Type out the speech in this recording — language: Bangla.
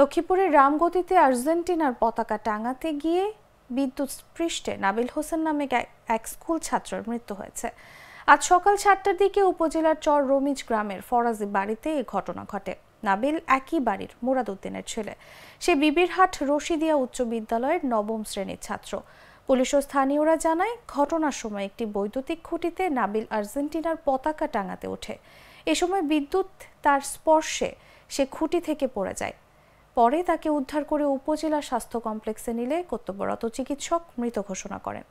লক্ষ্মীপুরের রামগতিতে আর্জেন্টিনার পতাকা টাঙাতে গিয়ে বিদ্যুৎ স্পৃষ্টে নাবিল হোসেন নামে এক স্কুল ছাত্রের মৃত্যু হয়েছে আজ সকাল সাতটার দিকে উপজেলার চর রমিজ গ্রামের ফরাজি বাড়িতে এ ঘটনা ঘটে নাবিল একই বাড়ির মুরাদউদ্দিনের ছেলে সে বিবিরহাট রশিদিয়া উচ্চ বিদ্যালয়ের নবম শ্রেণীর ছাত্র পুলিশ ও স্থানীয়রা জানায় ঘটনার সময় একটি বৈদ্যুতিক খুঁটিতে নাবিল আর্জেন্টিনার পতাকা টাঙাতে ওঠে এ সময় বিদ্যুৎ তার স্পর্শে সে খুঁটি থেকে পড়ে যায় পরে তাকে উদ্ধার করে উপজেলা স্বাস্থ্য কমপ্লেক্সে নিলে কর্তব্যরত চিকিৎসক মৃত ঘোষণা করেন